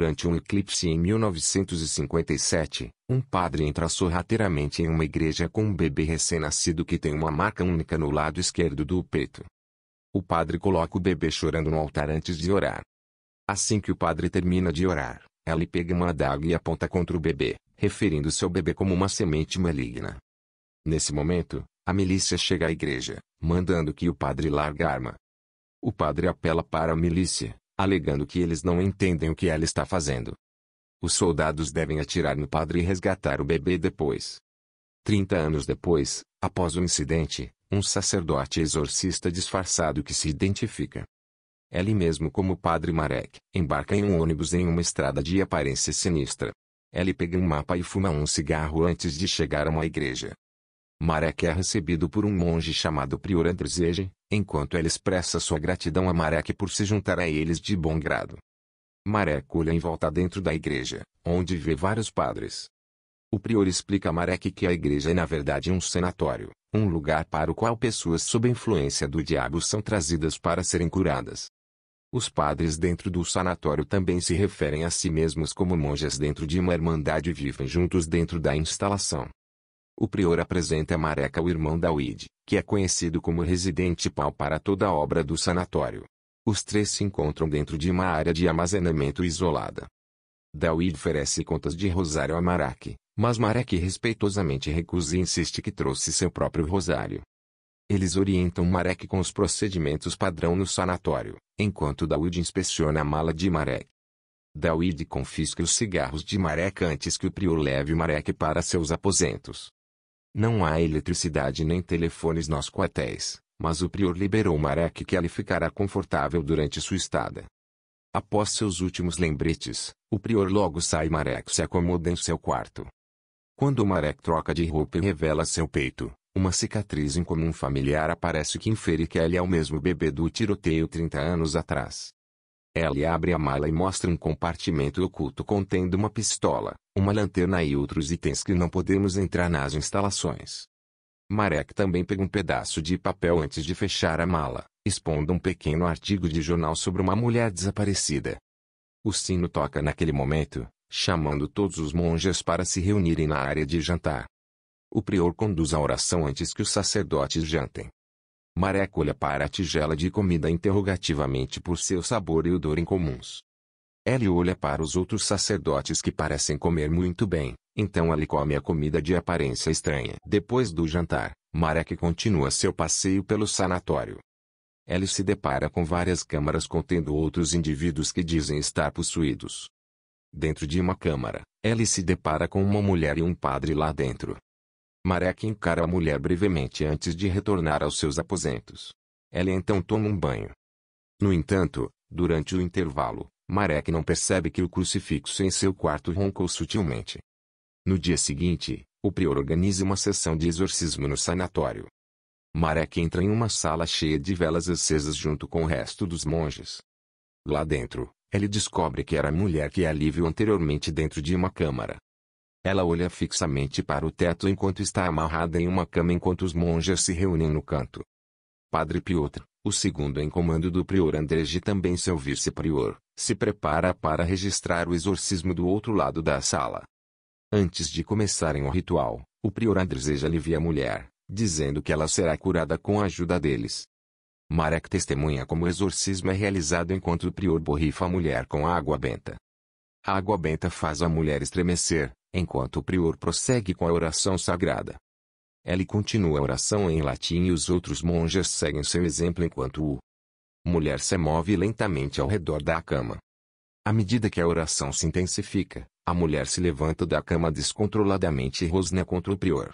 Durante um eclipse em 1957, um padre entra sorrateiramente em uma igreja com um bebê recém-nascido que tem uma marca única no lado esquerdo do peito. O padre coloca o bebê chorando no altar antes de orar. Assim que o padre termina de orar, ela pega uma adaga e aponta contra o bebê, referindo-se ao bebê como uma semente maligna. Nesse momento, a milícia chega à igreja, mandando que o padre largue a arma. O padre apela para a milícia, alegando que eles não entendem o que ela está fazendo. Os soldados devem atirar no padre e resgatar o bebê depois. Trinta anos depois, após o incidente, um sacerdote exorcista disfarçado que se identifica. Ele mesmo como o padre Marek, embarca em um ônibus em uma estrada de aparência sinistra. Ele pega um mapa e fuma um cigarro antes de chegar a uma igreja. Marek é recebido por um monge chamado Prior Andrzej, enquanto ele expressa sua gratidão a Marek por se juntar a eles de bom grado. Marek olha em volta dentro da igreja, onde vê vários padres. O prior explica a Marek que a igreja é na verdade um sanatório, um lugar para o qual pessoas sob influência do diabo são trazidas para serem curadas. Os padres dentro do sanatório também se referem a si mesmos como monges dentro de uma irmandade e vivem juntos dentro da instalação. O prior apresenta Mareca ao irmão da que é conhecido como residente pau para toda a obra do sanatório. Os três se encontram dentro de uma área de armazenamento isolada. Dawid oferece contas de rosário a Marek, mas Marek respeitosamente recusa e insiste que trouxe seu próprio rosário. Eles orientam Marek com os procedimentos padrão no sanatório, enquanto Dawid inspeciona a mala de Marek. Dawid confisca os cigarros de Marek antes que o prior leve Marek para seus aposentos. Não há eletricidade nem telefones nos quartéis, mas o prior liberou Marek que ali ficará confortável durante sua estada. Após seus últimos lembretes, o prior logo sai e Marek se acomoda em seu quarto. Quando Marek troca de roupa e revela seu peito, uma cicatriz incomum familiar aparece que infere que ele é o mesmo bebê do tiroteio 30 anos atrás. Ellie abre a mala e mostra um compartimento oculto contendo uma pistola, uma lanterna e outros itens que não podemos entrar nas instalações. Marek também pega um pedaço de papel antes de fechar a mala, expondo um pequeno artigo de jornal sobre uma mulher desaparecida. O sino toca naquele momento, chamando todos os monges para se reunirem na área de jantar. O prior conduz a oração antes que os sacerdotes jantem olha para a tigela de comida interrogativamente por seu sabor e odor incomuns. Ele olha para os outros sacerdotes que parecem comer muito bem, então ele come a comida de aparência estranha. Depois do jantar, Marek continua seu passeio pelo sanatório. Ele se depara com várias câmaras contendo outros indivíduos que dizem estar possuídos. Dentro de uma câmara, ele se depara com uma mulher e um padre lá dentro. Marek encara a mulher brevemente antes de retornar aos seus aposentos. Ela então toma um banho. No entanto, durante o intervalo, Marek não percebe que o crucifixo em seu quarto roncou sutilmente. No dia seguinte, o prior organiza uma sessão de exorcismo no sanatório. Marek entra em uma sala cheia de velas acesas junto com o resto dos monges. Lá dentro, ele descobre que era a mulher que a ali viu anteriormente dentro de uma câmara. Ela olha fixamente para o teto enquanto está amarrada em uma cama enquanto os monges se reúnem no canto. Padre Piotr, o segundo em comando do prior Andrej e também seu vice-prior, se prepara para registrar o exorcismo do outro lado da sala. Antes de começarem o ritual, o prior Andrzej alivia a mulher, dizendo que ela será curada com a ajuda deles. Marek testemunha como o exorcismo é realizado enquanto o prior borrifa a mulher com água benta. A água benta faz a mulher estremecer, enquanto o prior prossegue com a oração sagrada. Ele continua a oração em latim e os outros monges seguem seu exemplo enquanto o mulher se move lentamente ao redor da cama. À medida que a oração se intensifica, a mulher se levanta da cama descontroladamente e rosna contra o prior.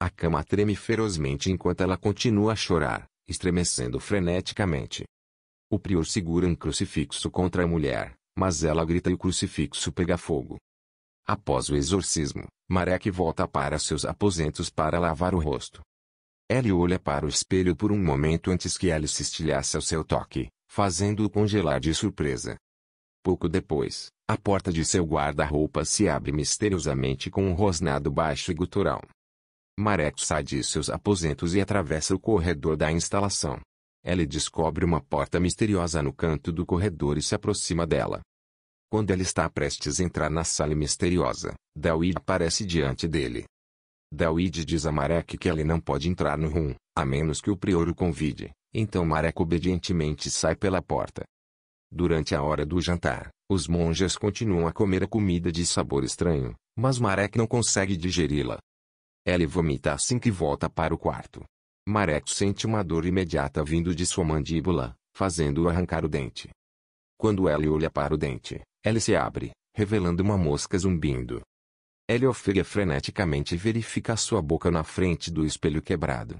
A cama treme ferozmente enquanto ela continua a chorar, estremecendo freneticamente. O prior segura um crucifixo contra a mulher, mas ela grita e o crucifixo pega fogo. Após o exorcismo, Marek volta para seus aposentos para lavar o rosto. Ele olha para o espelho por um momento antes que ele se estilhasse ao seu toque, fazendo-o congelar de surpresa. Pouco depois, a porta de seu guarda-roupa se abre misteriosamente com um rosnado baixo e gutural. Marek sai de seus aposentos e atravessa o corredor da instalação. Ele descobre uma porta misteriosa no canto do corredor e se aproxima dela. Quando ela está prestes a entrar na sala misteriosa, Dawid aparece diante dele. Dawid diz a Marek que ele não pode entrar no rum, a menos que o prior o convide, então Marek obedientemente sai pela porta. Durante a hora do jantar, os monges continuam a comer a comida de sabor estranho, mas Marek não consegue digeri-la. Ela vomita assim que volta para o quarto. Marek sente uma dor imediata vindo de sua mandíbula, fazendo-o arrancar o dente. Quando ela olha para o dente, ele se abre, revelando uma mosca zumbindo. Ele Heliofega freneticamente e verifica sua boca na frente do espelho quebrado.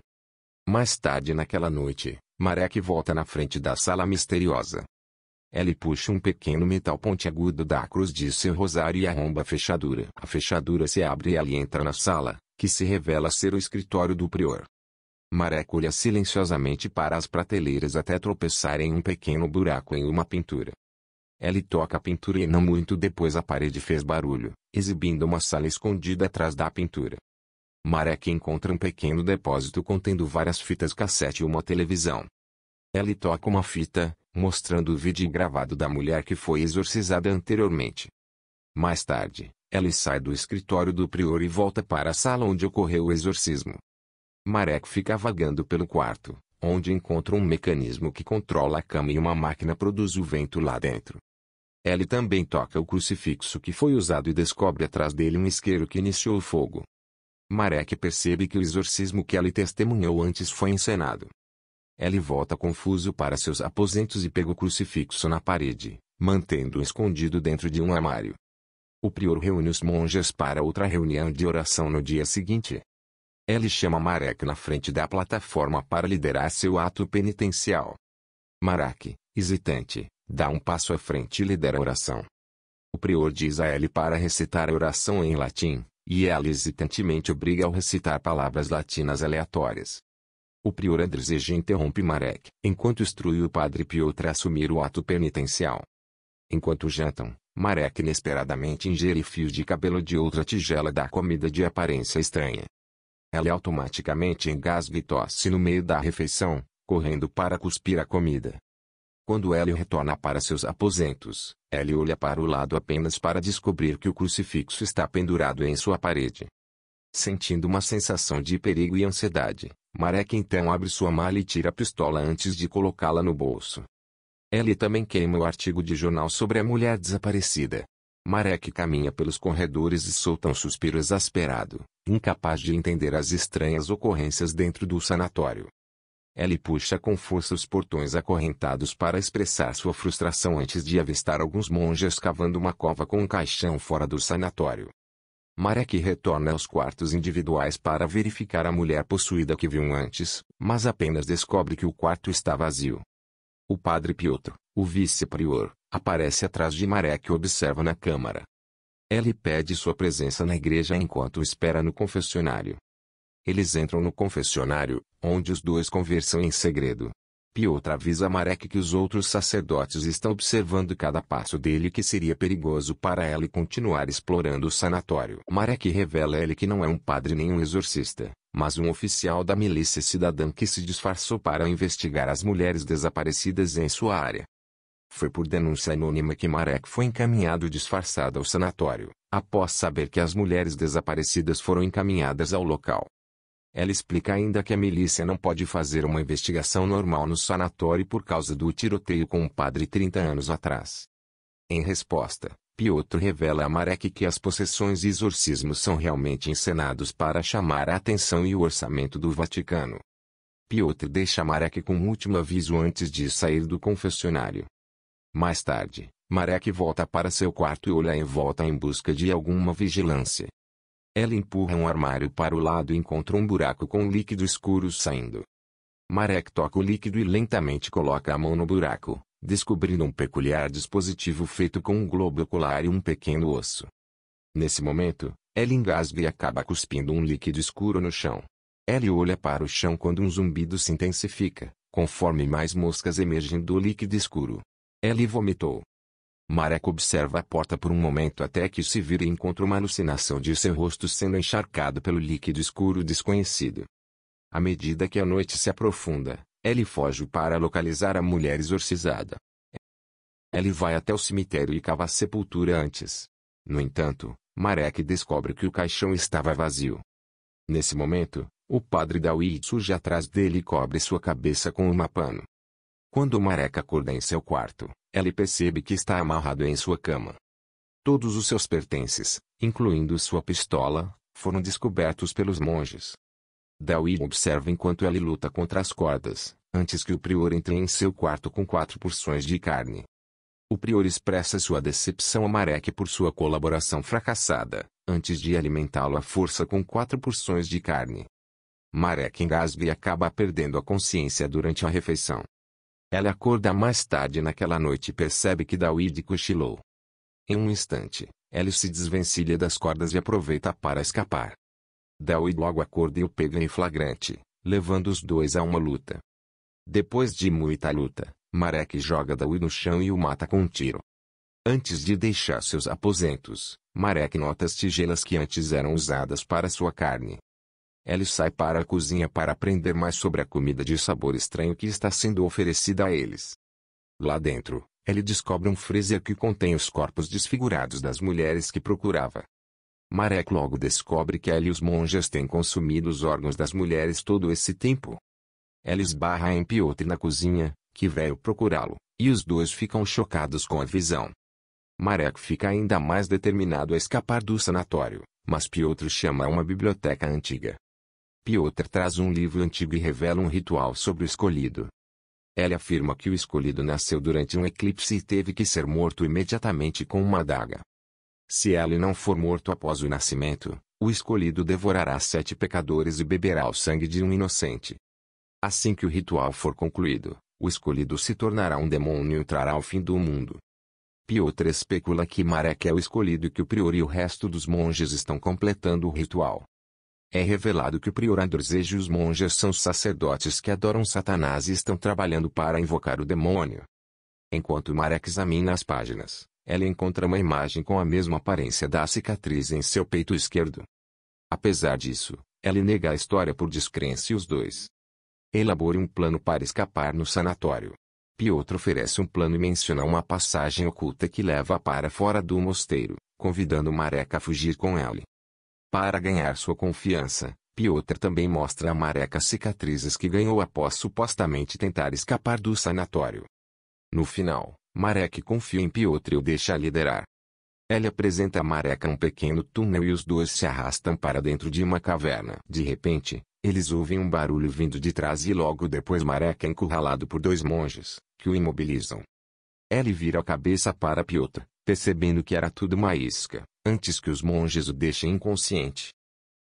Mais tarde naquela noite, Marek volta na frente da sala misteriosa. Ele puxa um pequeno metal pontiagudo da cruz de seu rosário e arromba a fechadura. A fechadura se abre e ele entra na sala, que se revela ser o escritório do prior. Marek olha silenciosamente para as prateleiras até tropeçar em um pequeno buraco em uma pintura. Ela toca a pintura e não muito depois a parede fez barulho, exibindo uma sala escondida atrás da pintura. Marek encontra um pequeno depósito contendo várias fitas cassete e uma televisão. Ela toca uma fita, mostrando o vídeo gravado da mulher que foi exorcizada anteriormente. Mais tarde, ela sai do escritório do prior e volta para a sala onde ocorreu o exorcismo. Marek fica vagando pelo quarto, onde encontra um mecanismo que controla a cama e uma máquina produz o vento lá dentro. Ele também toca o crucifixo que foi usado e descobre atrás dele um isqueiro que iniciou o fogo. Marek percebe que o exorcismo que ele testemunhou antes foi encenado. Ele volta confuso para seus aposentos e pega o crucifixo na parede, mantendo-o escondido dentro de um armário. O prior reúne os monges para outra reunião de oração no dia seguinte. Ele chama Marek na frente da plataforma para liderar seu ato penitencial. Marek, hesitante, dá um passo à frente e lidera a oração. O prior diz a ele para recitar a oração em latim, e ela hesitantemente obriga ao recitar palavras latinas aleatórias. O prior Andrzej interrompe Marek, enquanto instrui o padre Piotr a assumir o ato penitencial. Enquanto jantam, Marek inesperadamente ingere fios de cabelo de outra tigela da comida de aparência estranha. Ela automaticamente engasga e tosse no meio da refeição, correndo para cuspir a comida. Quando Hélio retorna para seus aposentos, Hélio olha para o lado apenas para descobrir que o crucifixo está pendurado em sua parede. Sentindo uma sensação de perigo e ansiedade, Marek então abre sua mala e tira a pistola antes de colocá-la no bolso. Ellie também queima o artigo de jornal sobre a mulher desaparecida. Marek caminha pelos corredores e solta um suspiro exasperado, incapaz de entender as estranhas ocorrências dentro do sanatório. Ellie puxa com força os portões acorrentados para expressar sua frustração antes de avistar alguns monges cavando uma cova com um caixão fora do sanatório. Marek retorna aos quartos individuais para verificar a mulher possuída que viu antes, mas apenas descobre que o quarto está vazio. O padre Piotr, o vice-prior, aparece atrás de Marek e observa na câmara. Ele pede sua presença na igreja enquanto espera no confessionário. Eles entram no confessionário, onde os dois conversam em segredo. Piotr avisa Marek que os outros sacerdotes estão observando cada passo dele que seria perigoso para ela continuar explorando o sanatório. Marek revela a ele que não é um padre nem um exorcista, mas um oficial da milícia cidadã que se disfarçou para investigar as mulheres desaparecidas em sua área. Foi por denúncia anônima que Marek foi encaminhado disfarçado ao sanatório, após saber que as mulheres desaparecidas foram encaminhadas ao local. Ela explica ainda que a milícia não pode fazer uma investigação normal no sanatório por causa do tiroteio com um padre 30 anos atrás. Em resposta, Piotr revela a Marek que as possessões e exorcismos são realmente encenados para chamar a atenção e o orçamento do Vaticano. Piotr deixa Marek com um último aviso antes de sair do confessionário. Mais tarde, Marek volta para seu quarto e olha em volta em busca de alguma vigilância. Ela empurra um armário para o lado e encontra um buraco com um líquido escuro saindo. Marek toca o líquido e lentamente coloca a mão no buraco, descobrindo um peculiar dispositivo feito com um globo ocular e um pequeno osso. Nesse momento, ela engasga e acaba cuspindo um líquido escuro no chão. Ela olha para o chão quando um zumbido se intensifica, conforme mais moscas emergem do líquido escuro. Ellie vomitou. Marek observa a porta por um momento até que se vira e encontra uma alucinação de seu rosto sendo encharcado pelo líquido escuro desconhecido. À medida que a noite se aprofunda, ele foge para localizar a mulher exorcizada. Ele vai até o cemitério e cava a sepultura antes. No entanto, Marek descobre que o caixão estava vazio. Nesse momento, o padre Dawi surge atrás dele e cobre sua cabeça com uma pano. Quando Marek acorda em seu quarto, ela percebe que está amarrado em sua cama. Todos os seus pertences, incluindo sua pistola, foram descobertos pelos monges. Dawi observa enquanto ela luta contra as cordas, antes que o prior entre em seu quarto com quatro porções de carne. O prior expressa sua decepção a Marek por sua colaboração fracassada, antes de alimentá-lo à força com quatro porções de carne. Marek engasga e acaba perdendo a consciência durante a refeição. Ela acorda mais tarde naquela noite e percebe que Dawid cochilou. Em um instante, Ellie se desvencilha das cordas e aproveita para escapar. Dawid logo acorda e o pega em flagrante, levando os dois a uma luta. Depois de muita luta, Marek joga Dawid no chão e o mata com um tiro. Antes de deixar seus aposentos, Marek nota as tigelas que antes eram usadas para sua carne. Ellie sai para a cozinha para aprender mais sobre a comida de sabor estranho que está sendo oferecida a eles. Lá dentro, Ellie descobre um freezer que contém os corpos desfigurados das mulheres que procurava. Marek logo descobre que Ellie e os monges têm consumido os órgãos das mulheres todo esse tempo. Ellie esbarra em Piotr na cozinha, que veio procurá-lo, e os dois ficam chocados com a visão. Marek fica ainda mais determinado a escapar do sanatório, mas Piotr chama a uma biblioteca antiga, Piotr traz um livro antigo e revela um ritual sobre o escolhido. Ela afirma que o escolhido nasceu durante um eclipse e teve que ser morto imediatamente com uma adaga. Se ele não for morto após o nascimento, o escolhido devorará sete pecadores e beberá o sangue de um inocente. Assim que o ritual for concluído, o escolhido se tornará um demônio e entrará ao fim do mundo. Piotr especula que Marek é o escolhido e que o prior e o resto dos monges estão completando o ritual é revelado que o priorandorzejo e os monges são sacerdotes que adoram Satanás e estão trabalhando para invocar o demônio. Enquanto Marek examina as páginas, ela encontra uma imagem com a mesma aparência da cicatriz em seu peito esquerdo. Apesar disso, ela nega a história por descrença e os dois Elabore um plano para escapar no sanatório. Piotr oferece um plano e menciona uma passagem oculta que leva para fora do mosteiro, convidando Marek a fugir com ele. Para ganhar sua confiança, Piotr também mostra a Marek cicatrizes que ganhou após supostamente tentar escapar do sanatório. No final, Marek confia em Piotr e o deixa liderar. Ele apresenta a Marek um pequeno túnel e os dois se arrastam para dentro de uma caverna. De repente, eles ouvem um barulho vindo de trás e logo depois Marek é encurralado por dois monges, que o imobilizam. Ele vira a cabeça para Piotr, percebendo que era tudo uma isca antes que os monges o deixem inconsciente.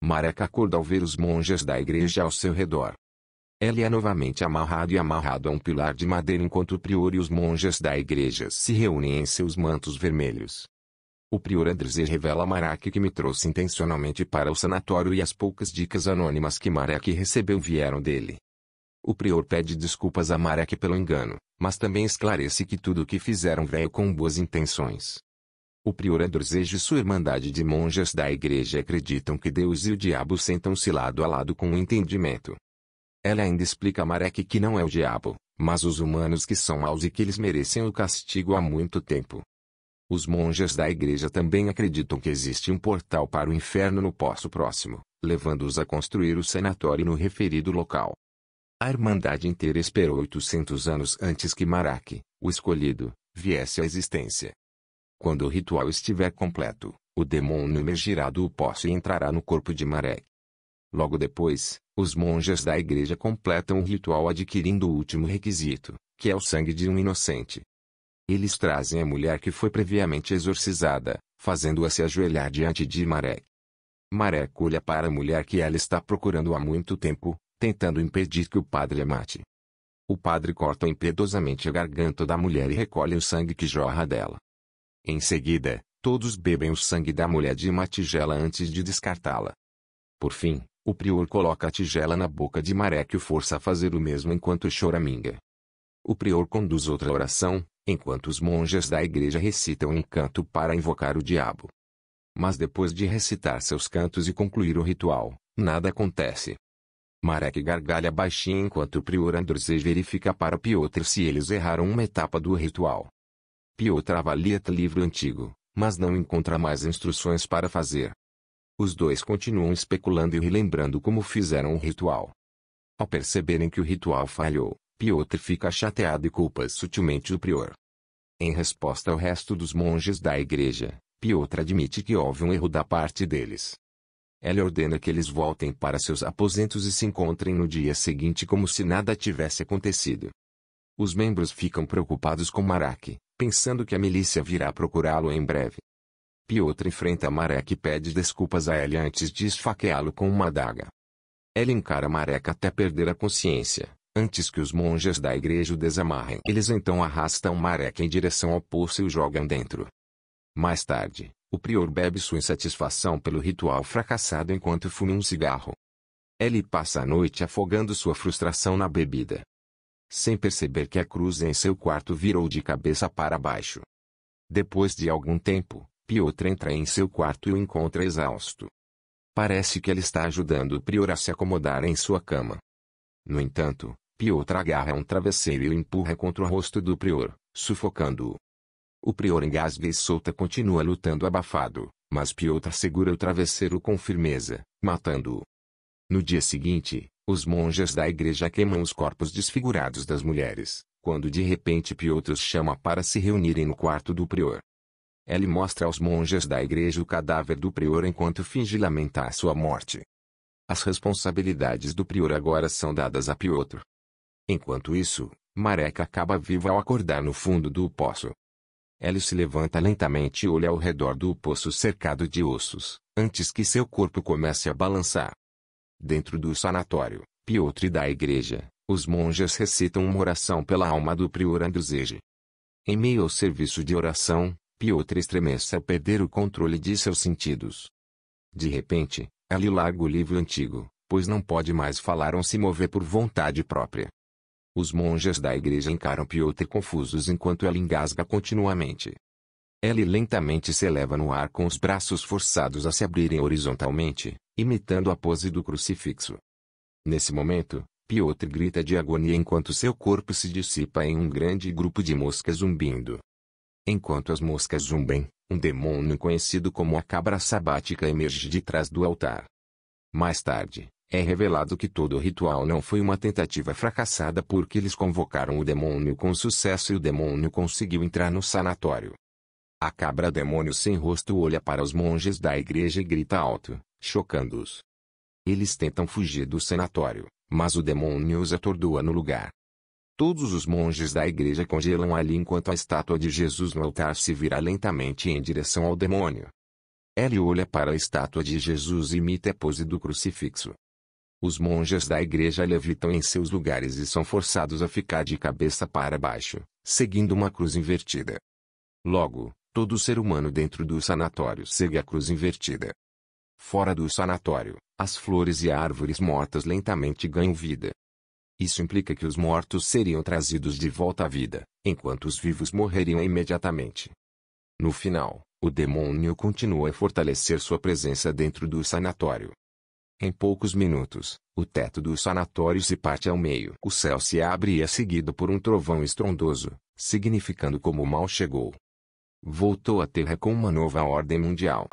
Marek acorda ao ver os monges da igreja ao seu redor. Ele é novamente amarrado e amarrado a um pilar de madeira enquanto o prior e os monges da igreja se reúnem em seus mantos vermelhos. O prior Andrzej revela a Marek que me trouxe intencionalmente para o sanatório e as poucas dicas anônimas que Marek recebeu vieram dele. O prior pede desculpas a Marek pelo engano, mas também esclarece que tudo o que fizeram veio com boas intenções. O prior Andorzejo e sua irmandade de monjas da igreja acreditam que Deus e o diabo sentam-se lado a lado com o entendimento. Ela ainda explica a Marek que não é o diabo, mas os humanos que são maus e que eles merecem o castigo há muito tempo. Os monjas da igreja também acreditam que existe um portal para o inferno no poço próximo, levando-os a construir o sanatório no referido local. A Irmandade inteira esperou 800 anos antes que Marak, o escolhido, viesse à existência. Quando o ritual estiver completo, o demônio emergirá do poço e entrará no corpo de Marek. Logo depois, os monges da igreja completam o ritual adquirindo o último requisito, que é o sangue de um inocente. Eles trazem a mulher que foi previamente exorcizada, fazendo-a se ajoelhar diante de Marek. Marek olha para a mulher que ela está procurando há muito tempo, tentando impedir que o padre a mate. O padre corta impiedosamente a garganta da mulher e recolhe o sangue que jorra dela. Em seguida, todos bebem o sangue da mulher de uma tigela antes de descartá-la. Por fim, o prior coloca a tigela na boca de Marek e o força a fazer o mesmo enquanto choraminga. O prior conduz outra oração, enquanto os monges da igreja recitam um canto para invocar o diabo. Mas depois de recitar seus cantos e concluir o ritual, nada acontece. Marek gargalha baixinho enquanto o prior Andrzej verifica para Piotr se eles erraram uma etapa do ritual. Piotr avalia o livro antigo, mas não encontra mais instruções para fazer. Os dois continuam especulando e relembrando como fizeram o ritual. Ao perceberem que o ritual falhou, Piotr fica chateado e culpa sutilmente o prior. Em resposta ao resto dos monges da igreja, Piotr admite que houve um erro da parte deles. Ela ordena que eles voltem para seus aposentos e se encontrem no dia seguinte como se nada tivesse acontecido. Os membros ficam preocupados com Marak, pensando que a milícia virá procurá-lo em breve. Piotr enfrenta Marek e pede desculpas a ele antes de esfaqueá-lo com uma adaga. Ele encara Marek até perder a consciência, antes que os monges da igreja o desamarrem. Eles então arrastam Marek em direção ao poço e o jogam dentro. Mais tarde, o prior bebe sua insatisfação pelo ritual fracassado enquanto fuma um cigarro. Ele passa a noite afogando sua frustração na bebida, sem perceber que a cruz em seu quarto virou de cabeça para baixo. Depois de algum tempo, Piotr entra em seu quarto e o encontra exausto. Parece que ele está ajudando o prior a se acomodar em sua cama. No entanto, Piotr agarra um travesseiro e o empurra contra o rosto do prior, sufocando-o. O prior engasga e solta continua lutando abafado, mas Piotr segura o travesseiro com firmeza, matando-o. No dia seguinte, os monges da igreja queimam os corpos desfigurados das mulheres, quando de repente Piotr os chama para se reunirem no quarto do prior. Ele mostra aos monges da igreja o cadáver do prior enquanto finge lamentar sua morte. As responsabilidades do prior agora são dadas a Piotr. Enquanto isso, Marek acaba viva ao acordar no fundo do poço. Ele se levanta lentamente e olha ao redor do poço cercado de ossos, antes que seu corpo comece a balançar. Dentro do sanatório, Piotr da igreja, os monges recitam uma oração pela alma do prior Andruzeje. Em meio ao serviço de oração, Piotr estremece ao perder o controle de seus sentidos. De repente, ele larga o livro antigo, pois não pode mais falar ou se mover por vontade própria. Os monges da igreja encaram Piotr confusos enquanto ela engasga continuamente. Ele lentamente se eleva no ar com os braços forçados a se abrirem horizontalmente, imitando a pose do crucifixo. Nesse momento, Piotr grita de agonia enquanto seu corpo se dissipa em um grande grupo de moscas zumbindo. Enquanto as moscas zumbem, um demônio conhecido como a cabra sabática emerge de trás do altar. Mais tarde, é revelado que todo o ritual não foi uma tentativa fracassada porque eles convocaram o demônio com sucesso e o demônio conseguiu entrar no sanatório. A cabra demônio sem rosto olha para os monges da igreja e grita alto: chocando-os. Eles tentam fugir do sanatório, mas o demônio os atordoa no lugar. Todos os monges da igreja congelam ali enquanto a estátua de Jesus no altar se vira lentamente em direção ao demônio. Ele olha para a estátua de Jesus e imita a pose do crucifixo. Os monges da igreja levitam em seus lugares e são forçados a ficar de cabeça para baixo, seguindo uma cruz invertida. Logo, todo ser humano dentro do sanatório segue a cruz invertida. Fora do sanatório, as flores e árvores mortas lentamente ganham vida. Isso implica que os mortos seriam trazidos de volta à vida, enquanto os vivos morreriam imediatamente. No final, o demônio continua a fortalecer sua presença dentro do sanatório. Em poucos minutos, o teto do sanatório se parte ao meio. O céu se abre e é seguido por um trovão estrondoso, significando como o mal chegou. Voltou a Terra com uma nova ordem mundial.